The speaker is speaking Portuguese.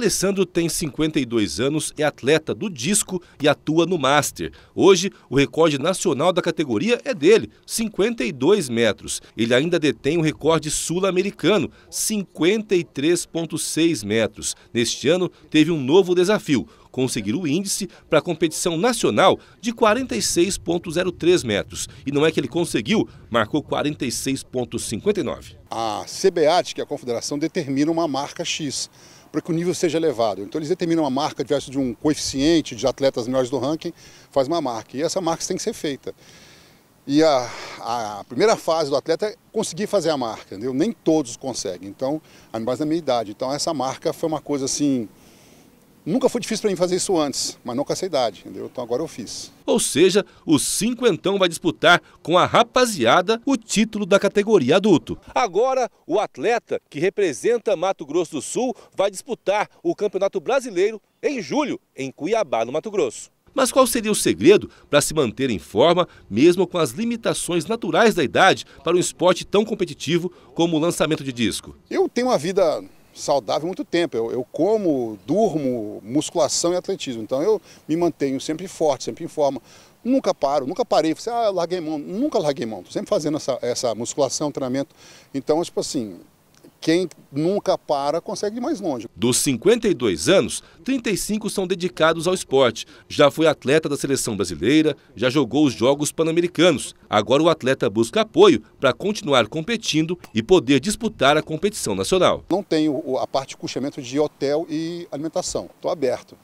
Alessandro tem 52 anos, é atleta do disco e atua no Master. Hoje, o recorde nacional da categoria é dele, 52 metros. Ele ainda detém o recorde sul-americano, 53,6 metros. Neste ano, teve um novo desafio conseguir o índice para a competição nacional de 46,03 metros. E não é que ele conseguiu, marcou 46,59. A CBAT, que é a confederação, determina uma marca X para que o nível seja elevado. Então eles determinam uma marca diverso de um coeficiente de atletas melhores do ranking, faz uma marca. E essa marca tem que ser feita. E a, a, primeira fase do atleta é conseguir fazer a marca, entendeu? Nem todos conseguem, então, ainda mais na minha idade. Então essa marca foi uma coisa assim, Nunca foi difícil para mim fazer isso antes, mas não com essa idade, entendeu? Então agora eu fiz. Ou seja, o cinquentão vai disputar com a rapaziada o título da categoria adulto. Agora, o atleta que representa Mato Grosso do Sul vai disputar o Campeonato Brasileiro em julho, em Cuiabá, no Mato Grosso. Mas qual seria o segredo para se manter em forma, mesmo com as limitações naturais da idade, para um esporte tão competitivo como o lançamento de disco? Eu tenho uma vida saudável muito tempo. Eu, eu, como, durmo, musculação e atletismo. Então eu me mantenho sempre forte, sempre em forma. Nunca paro, nunca parei. Falei, assim, ah, larguei mão. Nunca larguei mão. Tô sempre fazendo essa, essa musculação, treinamento. Então, tipo assim, quem nunca para consegue ir mais longe. Dos 52 anos, 35 são dedicados ao esporte. Já foi atleta da seleção brasileira, já jogou os Jogos Pan-Americanos. Agora o atleta busca apoio para continuar competindo e poder disputar a competição nacional. Não tenho a parte de custeamento de hotel e alimentação. Estou aberto.